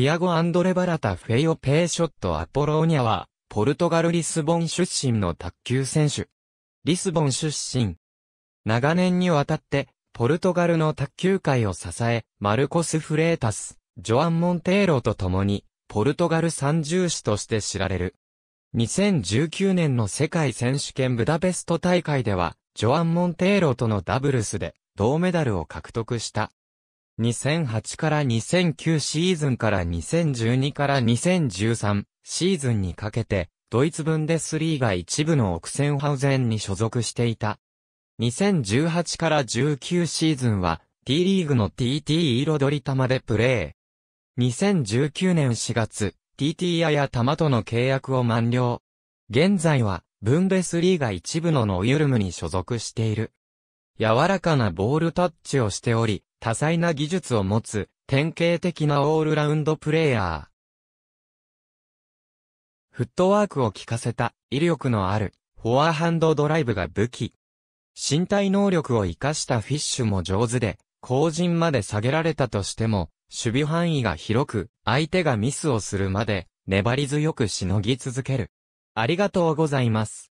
ティアゴ・アンドレ・バラタ・フェイオ・ペーショット・アポローニャは、ポルトガル・リスボン出身の卓球選手。リスボン出身。長年にわたって、ポルトガルの卓球界を支え、マルコス・フレータス、ジョアン・モンテーロと共に、ポルトガル三重士として知られる。2019年の世界選手権ブダペスト大会では、ジョアン・モンテーロとのダブルスで銅メダルを獲得した。2008から2009シーズンから2012から2013シーズンにかけて、ドイツブンデスリーが一部のオクセンハウゼンに所属していた。2018から19シーズンは T リーグの TT 彩り玉でプレー。2019年4月、TT アや玉との契約を満了。現在は、ブンデスリーが一部のノイルムに所属している。柔らかなボールタッチをしており、多彩な技術を持つ、典型的なオールラウンドプレイヤー。フットワークを効かせた、威力のある、フォアハンドドライブが武器。身体能力を活かしたフィッシュも上手で、後陣まで下げられたとしても、守備範囲が広く、相手がミスをするまで、粘り強くしのぎ続ける。ありがとうございます。